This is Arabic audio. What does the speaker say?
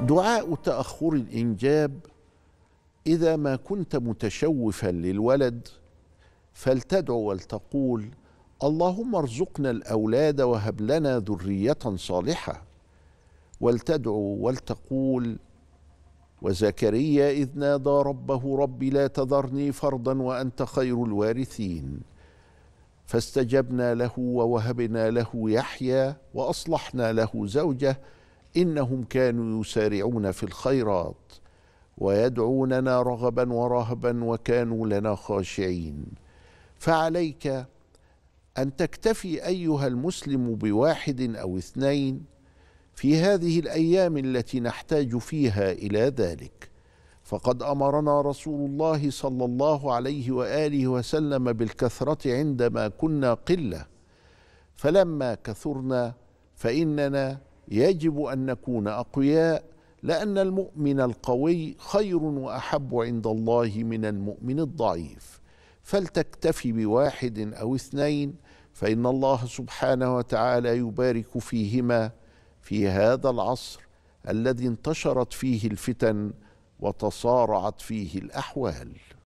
دعاء تاخر الانجاب اذا ما كنت متشوفا للولد فلتدعو ولتقول اللهم ارزقنا الاولاد وهب لنا ذريه صالحه ولتدعو ولتقول وزكريا اذ نادى ربه رب لا تذرني فردا وانت خير الوارثين فاستجبنا له ووهبنا له يحيى واصلحنا له زوجه انهم كانوا يسارعون في الخيرات ويدعوننا رغبا ورهبا وكانوا لنا خاشعين فعليك ان تكتفي ايها المسلم بواحد او اثنين في هذه الايام التي نحتاج فيها الى ذلك فقد امرنا رسول الله صلى الله عليه واله وسلم بالكثره عندما كنا قله فلما كثرنا فاننا يجب ان نكون اقوياء لان المؤمن القوي خير واحب عند الله من المؤمن الضعيف فلتكتفي بواحد او اثنين فان الله سبحانه وتعالى يبارك فيهما في هذا العصر الذي انتشرت فيه الفتن وتصارعت فيه الاحوال